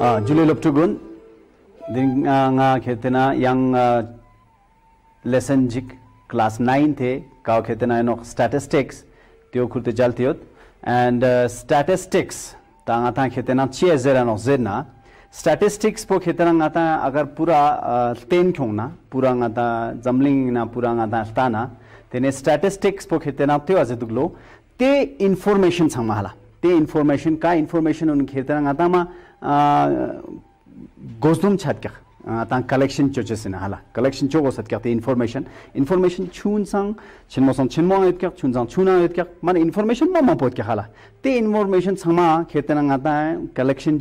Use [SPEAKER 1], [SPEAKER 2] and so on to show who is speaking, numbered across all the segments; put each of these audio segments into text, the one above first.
[SPEAKER 1] Julie Loptugun, दिन nga khetena yang lesson jik class 9 the ka khetena no statistics tio khurte jaltiot and uh, statistics tanga ta khetena che zera no zena statistics पो खेतना गाता अगर पूरा तेन खोंगना पूरा गाता जमलिंग ना पूरा गाता ताना तेने स्टैटिस्टिक्स पो खेतना त्यो अजे दुगलो ते इन्फॉर्मेशन संभाला ते इन्फॉर्मेशन का इन्फॉर्मेशन उन खेतना गाता मा गोसुम छक ता कलेक्शन चोचेस न हाला कलेक्शन चोगो सत करते इन्फॉर्मेशन इन्फॉर्मेशन चुन संग छिन मोसन छिन मोन एत कर चुन संग चुन न एत कर माने इन्फॉर्मेशन म म पोत के हाला ते इन्फॉर्मेशन समा खेतन आता है कलेक्शन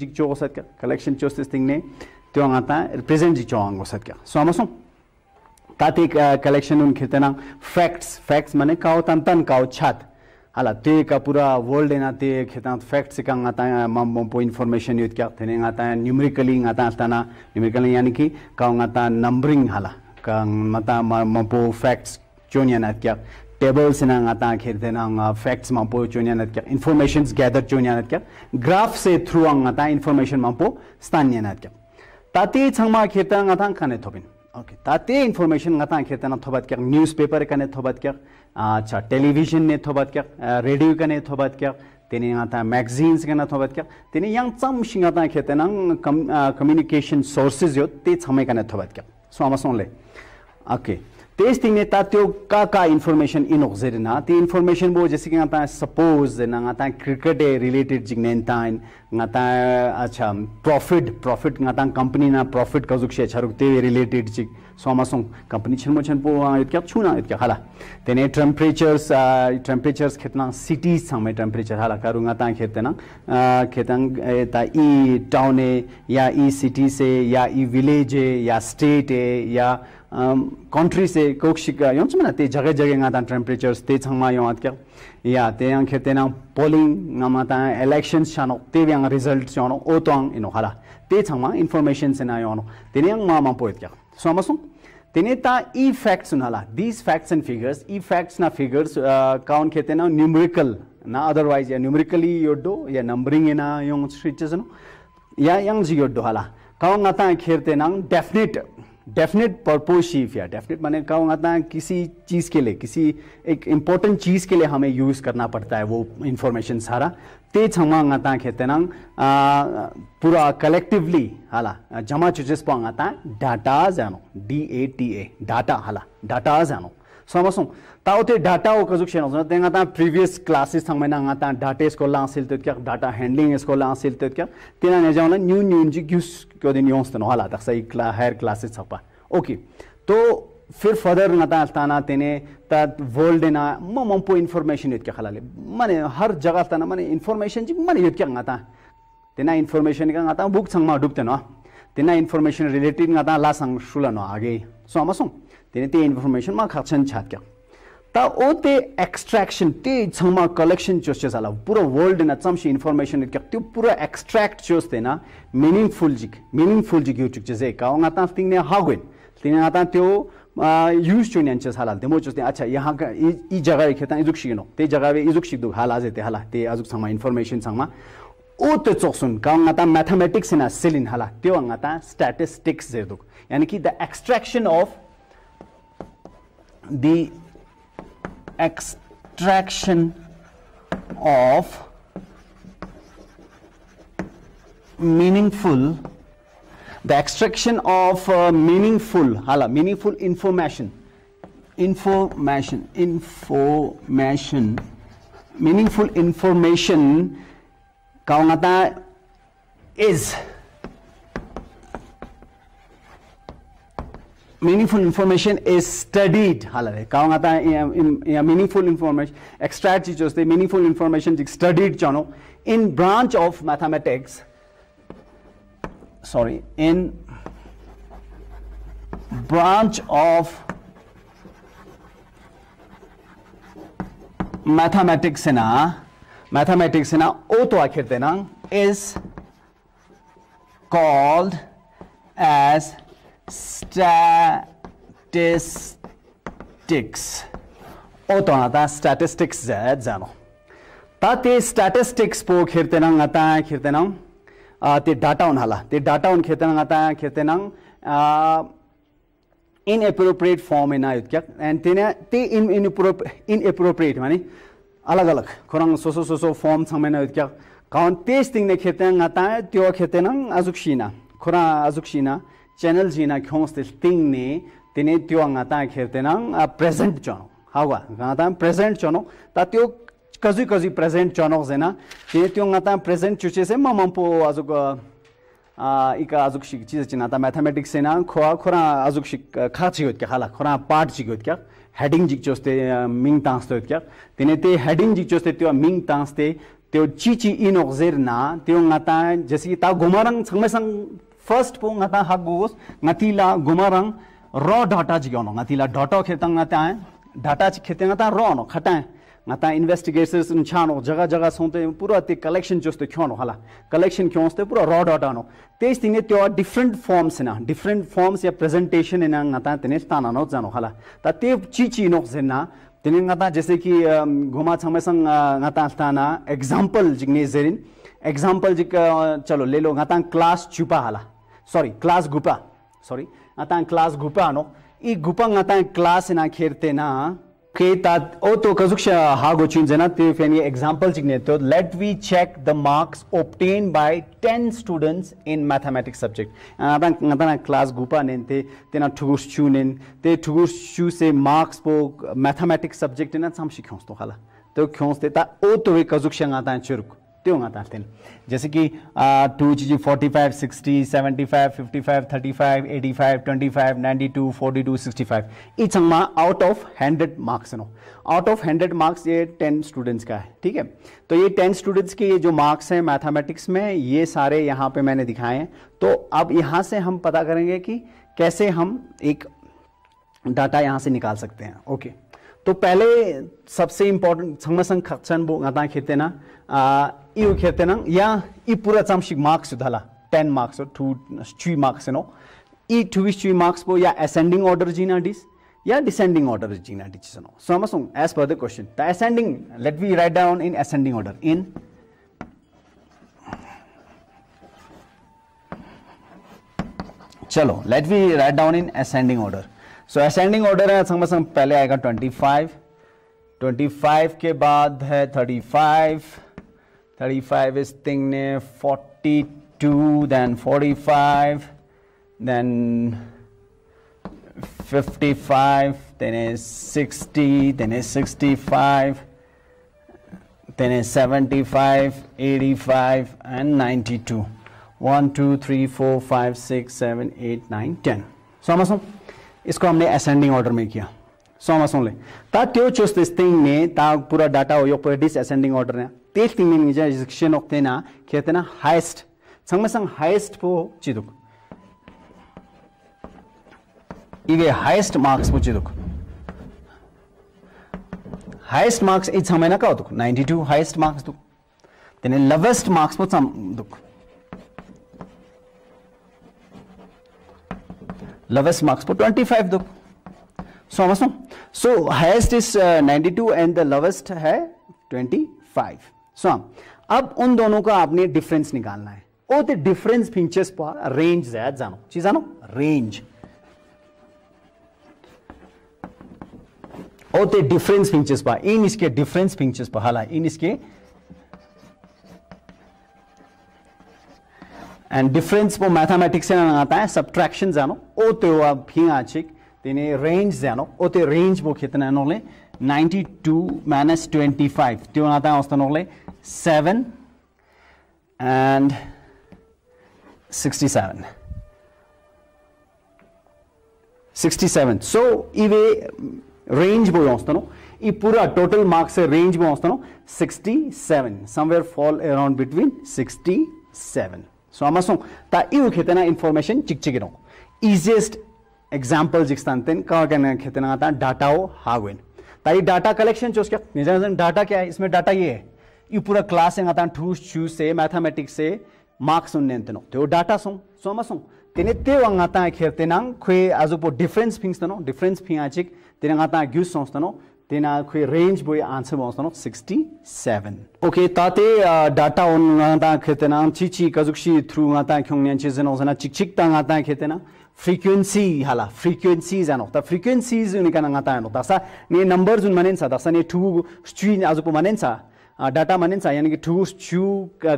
[SPEAKER 1] जिक अला ते का पूरा वर्ल्ड है ना ते खेता फैक्ट से कांग इन्फॉर्मेशन यूथ क्या थे आता न्यूमरिकली आता आता यानी कि कांग आता नंबरिंग हाला कांग मता फैक्ट्स चोनिया ना क्या टेबल ना आता खेर थे ना फैक्ट्स मापो पो चोनिया क्या इन्फॉर्मेशन गैदर चोनिया ना क्या ग्राफ से थ्रू अंग आता इन्फॉर्मेशन मम पो स्थानीय क्या ताते छंगमा खेता आता खाने थोपिन ओके ताती इन्फॉर्मेशन आता खेते ना क्या न्यूजपेपर पेपर कने क्या अच्छा टेलीविजन ने तो बात किया रेडियो का ने बात किया तने माता मैगजीन्स का ने बात किया तने यंग चम शिंगाता खेतेन कम कम्युनिकेशन सोर्सेस यो ते छमे का ने तो ले ओके तेज थिंग ने त्यो का का इन्फॉर्मेशन इन ना ती इन्फॉर्मेशन बो जैसे कि आता है सपोज ना क्रिकेट रिलेटेड जिगने ताइन ना अच्छा प्रॉफिट प्रॉफिट ना कंपनी ना प्रॉफिट कजुक से अच्छा रुकते रिलेटेड जिग सोमा सोम कंपनी छन मोछन पो क्या छू ना क्या हाला तेने टेम्परेचर्स टेम्परेचर्स खेतना सिटी समय टेम्परेचर हाला टाउन या ई सिटी या ई विलेज या कंट्री से कोक्षिक यंच मना ते जगे जगे गा ता टेंपरेचर ते छमा यो आत के या ते यंग खे तेना पोलिंग ना मा इलेक्शन शानो ते यंग रिजल्ट शानो ओ तोंग इनो हाला ते छमा इंफॉर्मेशन से ना यो ते यंग मा मा पोइत के समसु तेने ता ई फैक्ट्स नाला दिस फैक्ट्स एंड फिगर्स ई फैक्ट्स ना फिगर्स काउंट खे तेना न्यूमेरिकल ना अदरवाइज या न्यूमेरिकली यो डो या नंबरिंग इन आ यंग नो या यंग जियो डो हाला काउंट ना ता ना डेफिनेट डेफिनेट पर्पोशिव या डेफिनेट मैंने कहूँगा किसी चीज़ के लिए किसी एक इम्पोर्टेंट चीज़ के लिए हमें यूज़ करना पड़ता है वो इन्फॉर्मेशन सारा ते खेते ना पूरा कलेक्टिवली हाला जमा चुचेस है डाटा जानो D A T A data हाला डाटा जानो samasung ta o te data o kazuk shen zona tenga ta previous classes thang mena nga ta data is ko la sil te kya data handling is ko la sil te kya tena ne jaw la new new ji gyus ko din yons tan hala ta sai फिर फदर नता अल्ताना तेने त world ना म म पो इन्फर्मेसन यत के खलाले माने हर जगह माने जि माने यत के तेना बुक मा न तेना रिलेटेड ला संग न आगे सो ᱛᱮᱱᱛᱮ ᱤᱱᱯᱷᱚᱨᱢᱮᱥᱚᱱ ᱢᱟ ᱠᱷᱟᱪᱷᱮᱱ ᱪᱷᱟᱠᱭᱟ ᱛᱟ ᱚᱛᱮ ᱮᱠᱥᱴᱨᱟᱠᱥᱚᱱ ᱛᱮ ᱪᱷᱚᱢᱟ ᱠᱟᱞᱮᱠᱥᱚᱱ ᱪᱚᱥᱪᱮ ᱥᱟᱞᱟ ᱯᱩᱨᱟ ᱣᱚᱨᱞᱰ ᱱᱟ ᱪᱟᱝᱜᱟ ᱥᱤᱠᱷᱟᱱ ᱛᱟ ᱚᱛᱮ ᱮᱠᱥᱴᱨᱟᱠᱥᱚᱱ ᱛᱮ ᱪᱷᱚᱢᱟ ᱠᱟᱞᱮᱠᱥᱚᱱ ᱪᱚᱥᱪᱮ ᱥᱟᱞᱟ ᱯᱩᱨᱟ ᱣᱚᱨᱞᱰ ᱱᱟ ᱪᱟᱝᱜᱟ ᱥᱤᱠᱷᱟᱱ ᱛᱟ ᱚᱛᱮ ᱮᱠᱥᱴᱨᱟᱠᱥᱚᱱ ᱛᱮ ᱪᱷᱚᱢᱟ ᱠᱟᱞᱮᱠᱥᱚᱱ ᱪᱚᱥᱪᱮ ᱥᱟᱞᱟ ᱯᱩᱨᱟ ᱣᱚᱨᱞᱰ ᱱᱟ ᱪᱟᱝᱜᱟ ᱥᱤᱠᱷᱟᱱ ᱛᱟ ᱚᱛᱮ ᱮᱠᱥᱴᱨᱟᱠᱥᱚᱱ ᱛᱮ ᱪᱷᱚᱢᱟ ᱠᱟᱞᱮᱠᱥᱚᱱ ᱪᱚᱥᱪᱮ ᱥᱟᱞᱟ ᱯᱩᱨᱟ ᱣᱚᱨᱞᱰ ᱱᱟ ᱪᱟᱝᱜᱟ ᱥᱤᱠᱷᱟᱱ ᱛᱟ ᱚᱛᱮ ᱮᱠᱥᱴᱨᱟᱠᱥᱚᱱ ᱛᱮ ᱪᱷᱚᱢᱟ ᱠᱟᱞᱮᱠᱥᱚᱱ ᱪᱚᱥᱪᱮ ᱥᱟᱞᱟ ᱯᱩᱨᱟ ᱣᱚᱨᱞᱰ ᱱᱟ ᱪᱟᱝᱜᱟ ᱥᱤᱠᱷᱟᱱ ᱛᱟ ᱚᱛᱮ ᱮᱠᱥᱴᱨᱟᱠᱥᱚᱱ ᱛᱮ ᱪᱷᱚᱢᱟ ᱠᱟᱞᱮᱠᱥᱚᱱ ᱪᱚᱥᱪᱮ ᱥᱟᱞᱟ ᱯᱩᱨᱟ ᱣᱚᱨᱞᱰ ᱱᱟ ᱪᱟᱝᱜᱟ ᱥᱤᱠᱷᱟᱱ ᱛᱟ ᱚᱛᱮ the extraction of meaningful the extraction of uh, meaningful hala meaningful information information information meaningful information Kaunatā is meaningful information is studied हालांकि कहूँ आता है मीनिंगफुल इन्फॉर्मेशन एक्सट्रैक्ट चीज होते मीनिंगफुल इन्फॉर्मेशन जिक स्टडीड चाहो in branch of mathematics sorry in branch of mathematics है ना मैथमेटिक्स है ना ओ तो आखिर देना is called as statistics otona ta statistics zed zano ta te statistics po khirtenang ata khirtenang ते डाटा उन्हाला ते डाटा उन खेतन आता खेतन इन एप्रोप्रिएट फॉर्म इन आयुत क्या एंड तेने ते इन इन इन एप्रोप्रिएट माने अलग अलग खोरंग सोसो सोसो फॉर्म समय ना क्या काउन तेज तिंग ने खेतन आता त्यो Khetan अजुक्षीना खोरा अजुक्षीना channel jina khongs til ting ni tene tyo nga ta khe te nang a present chono hawa nga ta present chono ta tyo kazi kazu present chono zena tene tyo nga ta present chu se ma ma azuk a ik azuk shi chiz chi ta mathematics se na kho a khora azuk shi kha chi yot ke hala khora part chi yot ke heading jik choste ming tang sto yot ke tene te heading jik choste te tyo ming tang te tyo chi chi inok zer na tyo nga ta jesi ta gomarang chhamasang first po ngata hagos ngatila gumarang raw data jigyono ngatila data khetang ngata data ch khete ngata raw no khata ngata investigators nchano jaga jaga sonte pura te collection joste khyono hala collection khyoste pura raw data no te stinge tyo different forms na different forms ya presentation ina ngata tene stana no jano hala ta te chi chi no zena tene ngata जैसे कि घुमा छमेसंग ngata स्थाना example जिग्ने जेरिन example जिक चलो ले लो ngata क्लास छुपा हाला sorry class gupa sorry atan class gupa no i gupa ngatan class na kherte na ke ta o to kazuk sha ha go chin jena te fen ye example chigne to let we check the marks obtained by 10 students in mathematics subject atan ah, ngatan class gupa nen te tena thugus chu nen te thugus chu se marks po mathematics subject na sam shikhos to khala to khos te ta o to ve kazuk sha ngatan churuk त्यों आता तेल जैसे कि two चीज़ forty five sixty seventy five fifty five thirty five eighty five twenty five ninety two forty two sixty five is out of hundred marks no out of hundred marks ये ten students का है ठीक है तो ये ten students के ये जो मार्क्स हैं मैथमेटिक्स में ये सारे यहाँ पे मैंने दिखाए हैं तो अब यहाँ से हम पता करेंगे कि कैसे हम एक डाटा यहाँ से निकाल सकते हैं ओके okay. तो पहले सबसे इम्पोर्टेंट संगमसंग खक्षण बो गाता खेतेना यू ना या ये पूरा चमशिक मार्क्स उधाला टेन मार्क्स और टू थ्री मार्क्स नो ये टू विच थ्री मार्क्स बो या असेंडिंग ऑर्डर जीना डिस या डिसेंडिंग ऑर्डर जीना डिस नो समसंग as per the question the ascending let we write down in ascending order in चलो let we write down in ascending order so ascending order है संग संग पहले आएगा 25 25 के बाद है 35 35 इस थिंग ने 42 then 45 then 55 sixty is 60 then is 65 then is 75 85 and 92 1 2 3 4 5 6 7 8 9 10 so awesome इसको हमने असेंडिंग ऑर्डर में किया सोमा सोले ता त्यो चुस दिस थिंग ने ता पूरा डाटा हो यो पूरा डिस असेंडिंग ऑर्डर ने ते थिंग में जे शिक्षण ऑफ ना कहते ना हाईएस्ट संग में संग हाईएस्ट पो चिदुक इवे हाईएस्ट मार्क्स पो चिदुक हाईएस्ट मार्क्स इच समय ना का दुक 92 हाईएस्ट मार्क्स दुक तेने लवेस्ट मार्क्स पो सम दुक lowest marks for 25 दो समझ so highest is 92 and the lowest है 25 सो अब उन दोनों का आपने डिफरेंस निकालना है और द डिफरेंस फिंचेस पर रेंज ज़्यादा जानो चीज़ जानो रेंज और द डिफरेंस फिंचेस पर इन इसके डिफरेंस फिंचेस पर हाला इन इसके एंड डिफरेंस वो मैथामेटिक्स ना आता है सब्ट्रैक्शन जानो ओ तो भी आचिक तेने रेंज जानो ओ तो रेंज वो कितना है नॉले 92 माइनस 25 तो आता है उस तो नॉले 7 एंड 67 67 सो इवे रेंज वो उस तो ये पूरा टोटल मार्क्स है रेंज वो उस तो 67 somewhere fall around between 67 So I'm that you get khetena information chik chikino. Easiest example jiksan ten can I get ata data o hawin. Ta ye data collection chos kya nijan data kya is isme data ye hai. ये पूरा class है आता ठूस छूस से mathematics से marks उन्ने तनो तो डाटा सों सोमा सों तेने ते वांगाता खेरते नांग खे आजो पो डिफरेंस फिंग्स तनो डिफरेंस फिंग आचिक तेने गाता ग्यूस सों तनो tena khwe range boi answer ma sono 67 okay ta te uh, data on nga ta khete na chi chi kazukshi through nga ta khong nyan chi zeno zana chik chik ta nga ta frequency hala frequency zano ta frequencies un kana no ta sa numbers un manen sa ta sa ne 2 chui azu manen sa data मानस यानि कि ठुगुस छु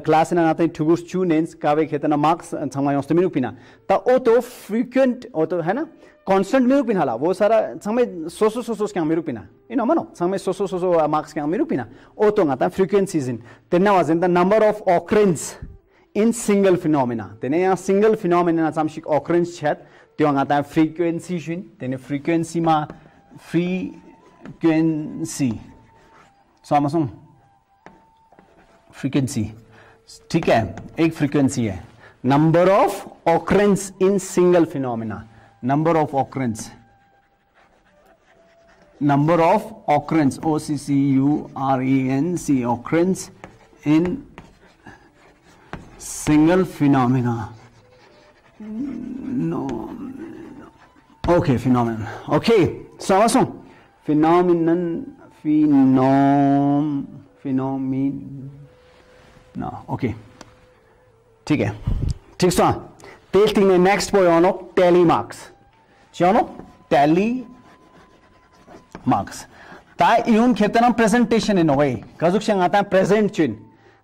[SPEAKER 1] class ना ठुगुस छु नेन्स कावे खेतना marks समय औस्त मिनु पिना ता ओ तो फ्रिक्वेंट ओ तो है ना कॉन्स्टेंट मिनु पिना ला वो सारा समय सो सो सो सो क्या मिनु पिना इन मनो समय सो सो सो सो मार्क्स क्या मिनु पिना ओ तो गाता फ्रीक्वेंसीज इन तेना वाजन in the number of occurrence in single phenomena तेने यहाँ सिंगल फिनोमिना ना सामशिक ऑक्रेंस छेत त्यो गाता फ्रीक्वेंसी शिन तेने फ्रीक्वेंसी मा फ्रीक्वेंसी सो आमसों फ्रीक्वेंसी ठीक है एक फ्रीक्वेंसी है number of occurrence in single phenomena number of occurrence number of occurrence O C C U R E N C occurrence in single phenomena no okay phenomenon okay so also phenomenon phenom phenomenon No, okay. ठीक है ठीक सा तेल next പോയാണോ tally marks ചെയ്യാണോ tally marks खेतर हम presentation presentation येणं वय से आता प्रेजेंट चुन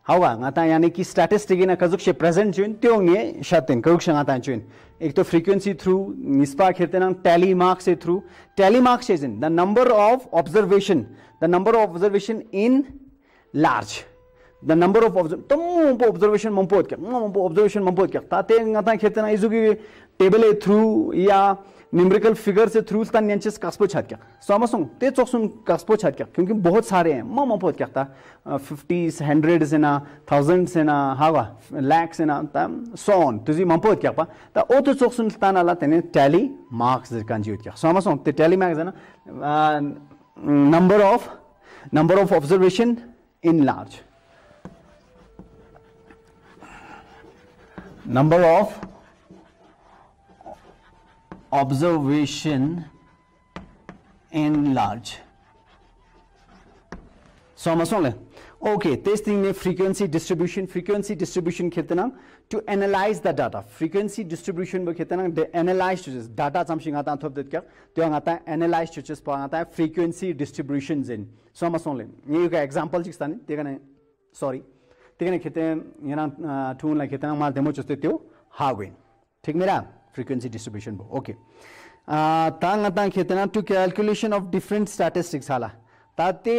[SPEAKER 1] हवा हाँ आता यानी ना स्टॅटिस्टिकीन से प्रेजेंट चुन ये हे शातेन से आता चुन एक तो फ्रिक्वेन्सी थ्रू निस्पा खेतना tally marks a through tally marks is in the number of observation the number of observation in large the number of observation ke observation ke ta te ki table through ya numerical figure se through ta kaspo chat ke so te choksun kaspo chat ke kyunki bahut sare hain ke ta 50s 100s 1000s hawa lakhs ta so on to ji mampo ke pa ta o to choksun ta na la te tally marks kan ji ke so amasung te tally marks number of number of observation in large number of observation in large समझ okay तेने distribution distribution distribution distribution खेतना to analyze the data frequency distribution बो खेतना analyse चुचेस data चमसिंग आता थोप दिख तो आता है एनालाइज चुचेस पता है फ्रिक्वेन्सी डिस्ट्रिब्यूशन जेन समझ ये एग्जाम्पल चिस्ता नहीं सॉरी ठीकने खेते यना टू लाइक खेते मा डेमो चस्ते त्यो हावे ठीक मेरा फ्रीक्वेंसी डिस्ट्रीब्यूशन बो ओके आ तांग ता खेते ना to calculation of different statistics हाला ताते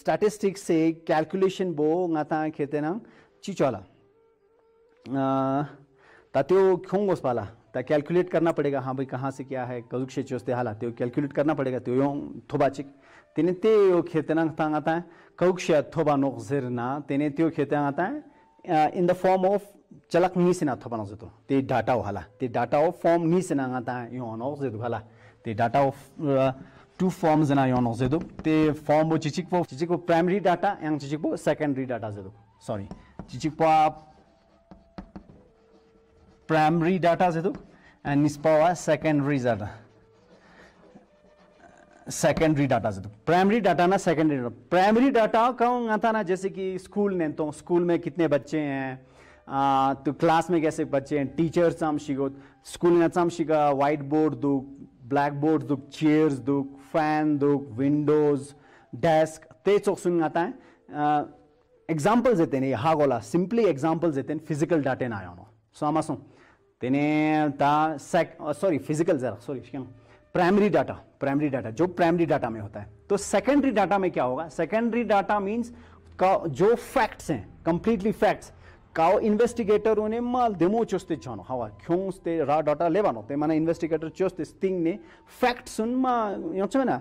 [SPEAKER 1] स्टैटिस्टिक्स से कैलकुलेशन बो गाता खेते ना चीज खोंगोस वाला कैलकुलेट करना पडेगा हाँ भाई कहाँ से क्या आहे कळुक्षेची असते हाला ते कॅल्क्युलेट करना पडेगा ते तो योंग थोबाची तिने ते यो खेतनांग तांग आता है कौक्ष्य थोबा नोक्झिरना तिने त्यो खेतांग आता है इन द फॉर्म ऑफ चलक नी से ना थोबा नोक्झितो ते डाटा हाला ते डाटा ऑफ फॉर्म नी से नांग आता है यो नोक्झित हाला ते डाटा ऑफ टू फॉर्म्स ना यो नोक्झितो ते फॉर्म वो चिचिक वो चिचिक वो प्राइमरी डाटा यांग चिचिक वो सेकेंडरी डाटा जेतो सॉरी चिचिक वो आप primary data যেহেতু নিচ পাওয়া সেকেন্ডারি ডাটা सेकेंडरी डाटा से तो प्राइमरी डाटा तो। ना सेकेंडरी डाटा प्राइमरी डाटा का आता ना जैसे कि स्कूल ने तो स्कूल में कितने बच्चे हैं आ, तो क्लास में कैसे बच्चे हैं टीचर्स साम शिको स्कूल ने साम शिका व्हाइट बोर्ड दुख ब्लैक बोर्ड दुख चेयर्स दुख फैन दुख विंडोज डेस्क ते चौक सुन आता है एग्जाम्पल्स देते हैं हा गोला सिंपली एग्जाम्पल्स देते हैं फिजिकल डाटे ना आया सो आमासों तेने ता सेक सॉरी फिजिकल ज़रा सॉरी क्या प्राइमरी डाटा प्राइमरी डाटा जो प्राइमरी डाटा में होता है तो सेकेंडरी डाटा में क्या होगा सेकेंडरी डाटा मीन्स का जो फैक्ट्स हैं कंप्लीटली फैक्ट्स કાઓ ઇન્વેસ્ટિગેટરોને માધ્યમો ચુસ્તે જાણો હવા ખ્યોંસ તે રા ડોટા લેવાનો તે મને ઇન્વેસ્ટિગેટર ચુસ્તે સ્ટિંગને ફેક્ટ્સુનમાં યોચવેના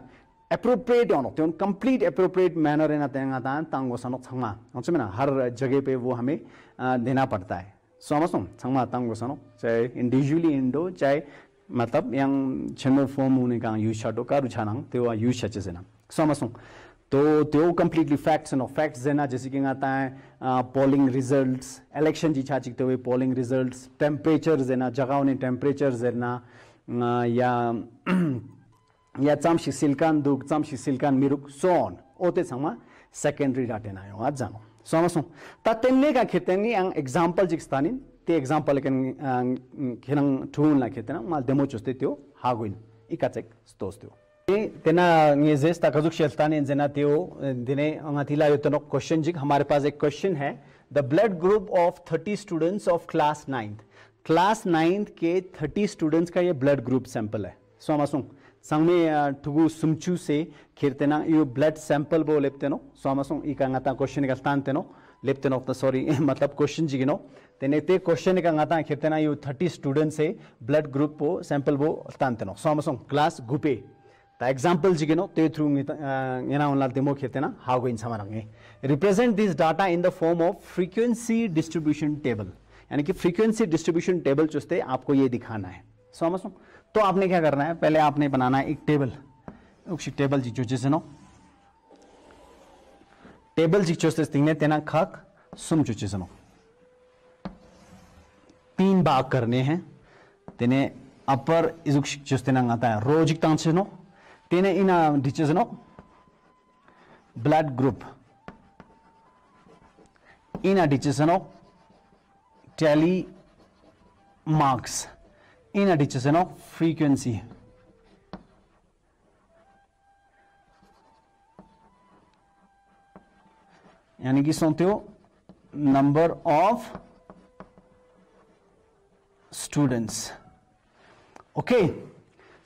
[SPEAKER 1] appropriate होना तो कंप्लीट अप्रोप्रिएट मैनर है ना तेंगा तांगो सनक छंगा हर जगह पे वो हमें देना पड़ता है समझ छंगमा तंगो सनो चाहे इंडिविजुअली इंडो चाहे मतलब फॉर्म होने का यूज छाटो कर shadow ka ruchanang use use से ना समझ तो तो कम्प्लीटली फैक्ट्स नो फैक्ट्स देना जैसे कि आता है पोलिंग रिजल्ट्स इलेक्शन जी छा चिकते हुए पोलिंग रिजल्ट्स टेम्परेचर देना जगह ने टेम्परेचर देना या या चमशी सिल्कान दुख चमशी सिल्कान मिरुक सोन ओते समा सेकेंडरी डाटे ना आज जानो समसों ततेन्ने का खेतनी अंग एग्जांपल जिक स्थानिन ते एग्जांपल के खेनंग ठून ला खेतना माल डेमो चुस्ते त्यो हागुइन इकाचेक स्तोस त्यो तेना ये जेस तकजुक शेल्तान जना त्यो दिने अंगाथिला योतनो क्वेश्चन जिक हमारे पास एक क्वेश्चन है the blood group of 30 students of class 9th class 9th के 30 स्टूडेंट्स का ये ब्लड ग्रुप सैंपल है सोमासुंग 상미 투구 숨추세 키르테나 이 블러드 샘플 보 렙테노 소마송 이강아타 क्वेश्चन 가 탄테노 lepten the सॉरी मतलब क्वेश्चन जी तेने ते क्वेश्चन का गाता खेतना यू थर्टी स्टूडेंट से ब्लड ग्रुप बो सैंपल बो तांतनो सोमसों क्लास गुपे ता एग्जांपल जी ते थ्रू येना how going represent this data in the form of frequency distribution table यानी कि फ्रीक्वेंसी डिस्ट्रीब्यूशन टेबल चुस्ते आपको ये दिखाना है सोमसों तो आपने क्या करना है पहले आपने बनाना है एक टेबल 혹시 टेबल जी 조치스노 टेबल जी तीन तेना खाक सुम चुचे सुनो तीन बाग करने हैं तेने अपर इजुक शिक्षुस है रोजिक तांसिनो तेने इन डिचेसनो ब्लड ग्रुप इन डिचेसनो tally marks in a direction of frequency. यानी कि सुनते हो number of students okay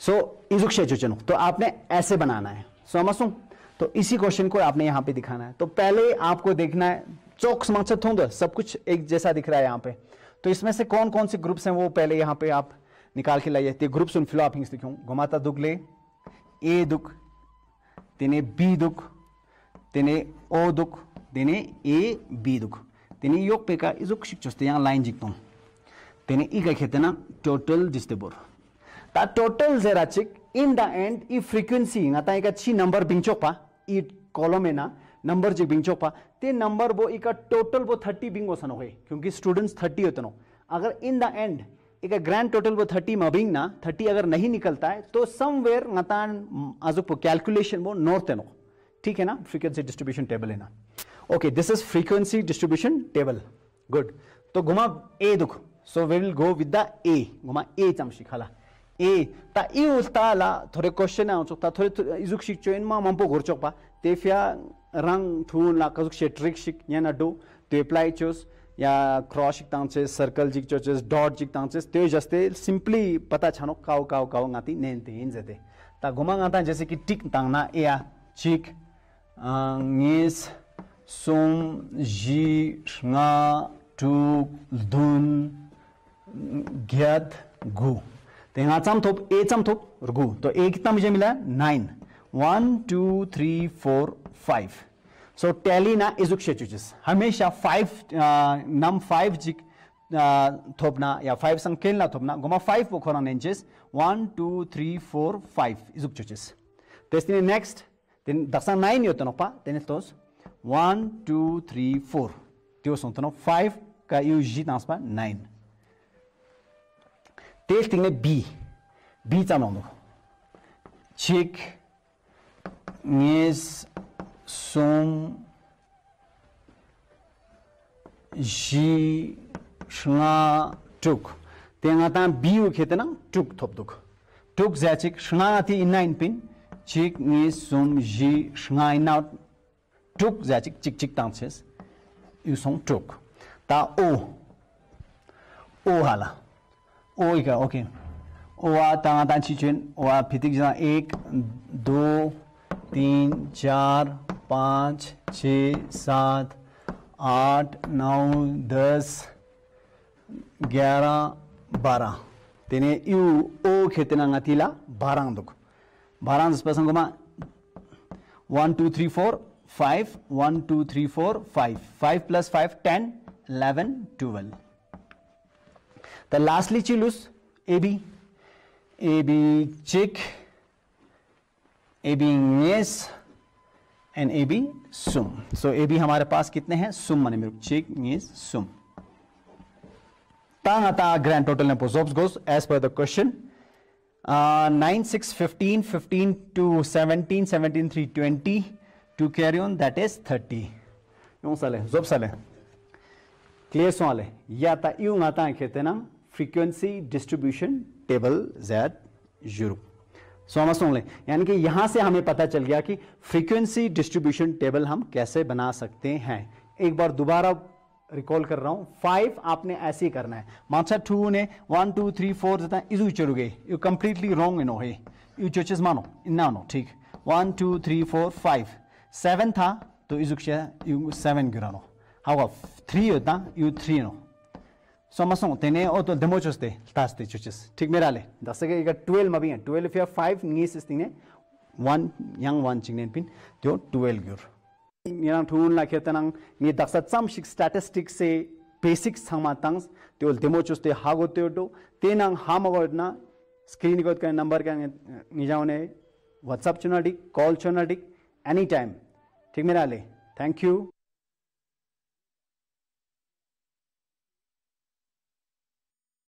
[SPEAKER 1] so इजुक चुनो तो आपने ऐसे बनाना है समझू तो इसी क्वेश्चन को आपने यहां पे दिखाना है तो पहले आपको देखना है चौक समक्ष होंगे सब कुछ एक जैसा दिख रहा है यहां पे तो इसमें से कौन कौन से ग्रुप्स हैं वो पहले यहां पे आप निकाल के लाइए ते ग्रुप सुन फिलो आप हिंस दिखो घुमाता दुख ले ए दुख तेने बी दुख तेने ओ दुख तेने ए बी दुख तेने योग पे का इजुक शिक्षोस्ते यहाँ लाइन जिकता हूँ तेने ई का खेते ना टोटल जिस्ते बोर ता टोटल जरा चिक इन द एंड ई फ्रीक्वेंसी ना ता एक अच्छी नंबर बिंचो पा ई कॉलम है ना नंबर जिक बिंचो पा ते नंबर वो इका टोटल वो थर्टी बिंगो सन होए क्योंकि स्टूडेंट्स थर्टी होते नो अगर इन द एंड एक ग्रैंड टोटल वो थर्टी मबिंग ना थर्टी अगर नहीं निकलता है तो समवेयर मतान आज कैलकुलेशन वो नॉर्थ एनो ठीक है ना फ्रीक्वेंसी डिस्ट्रीब्यूशन टेबल है ना okay this is frequency distribution table good तो घुमा ए दुख so we will go with the ए घुमा ए चम शिखाला ए ता इ e उल्टा ला थोडे क्वेश्चन आउँछ ता थोडे इजुक शिकचो इन मा मंपो घोर चोपा तेफिया रंग ठून ला कजुक शे ट्रिक शिक याना डू तो अप्लाई चोस या क्रॉस जिक सर्कल जिक चोचेस डॉट जिक तांचे त्यो जस्ते सिंपली पता छानो काउ काउ काउ गाती नेन ते इन ता घुमा गाता जैसे कि टिक तांगना या चिक ngis sum ji nga tu dun gyat gu ते यहाँ चम थोप ए चम थोप रुगू तो ए कितना मुझे मिला nine one two three four five so टैलीना इजुक हमेशा फाइव नम फाइव जिक थोपना या फाइव संग थोपना गोमा फाइव पोखोरा नेंचेस one two three four five इजुक चुचिस नेक्स्ट तिने दसा नाइन योतो नोपा तिने तोस वन टू थ्री फोर त्यो सोंतो फाइव का यू जी तांसपा नाइन तेस तिने बी बी चानो नो छिक नेस sum ji shna tuk te nga ta bi u khe te na tuk thop duk tuk ja chik shna ti in nine pin chik ni sum ji shna in tuk ja chik chik chik ta yu sum tuk ta o o hala o i ka okay o wa ta ta chi chen o wa ek do 3 4 पाँच छ सात आठ नौ दस ग्यारह बारह तेने you ओ खेते ना तीला बारह दुख बारह दस पसंगमा one two three four five one two three four five five plus five ten eleven twelve तो लास्टली चिलूस ए बी ए बी चिक ए बी नेस एन ए बी सुम सो ए बी हमारे पास कितने हैं सुम मन मिल्क चेक मीन्स सुम ता आता ग्रैंड टोटल ने ऑफ गोस as per the question nine six fifteen fifteen two seventeen seventeen three twenty two carry on that is thirty यूं साले जोब साले क्लियर सो आले या ता यूं आता है कहते ना फ्रीक्वेंसी डिस्ट्रीब्यूशन टेबल जैद यूरोप समझ सुन लें यानी कि यहां से हमें पता चल गया कि फ्रीक्वेंसी डिस्ट्रीब्यूशन टेबल हम कैसे बना सकते हैं एक बार दोबारा रिकॉल कर रहा हूं फाइव आपने ऐसे ही करना है मानसा टू ने वन टू थ्री फोर जता इजू गए यू कंप्लीटली रॉन्ग इन हे यू चोचेस मानो ना नो ठीक one two three four five seven था तो इजुक यू सेवन गिरानो हाउ थ्री होता यू थ्री नो समसों तेने ओ तो दमो चुस्ते तास्ते चुचिस ठीक मेरा ले दस के इगा ट्वेल्व में भी हैं ट्वेल्व फिर फाइव नीस इस तीने वन यंग वन चिंगने पिन त्यो ट्वेल्व ग्यूर यहाँ ठून लाखे खेतन अंग ये दक्षत सम शिक स्टैटिस्टिक्स से बेसिक संगमा तंग्स त्यो दमो चुस्ते हागो त्यो तो ते अंग हम अगर ना स्क्रीन को इतना नंबर के निजाओं ने चुना डिक कॉल चुना डिक एनी टाइम ठीक मेरा ले थैंक यू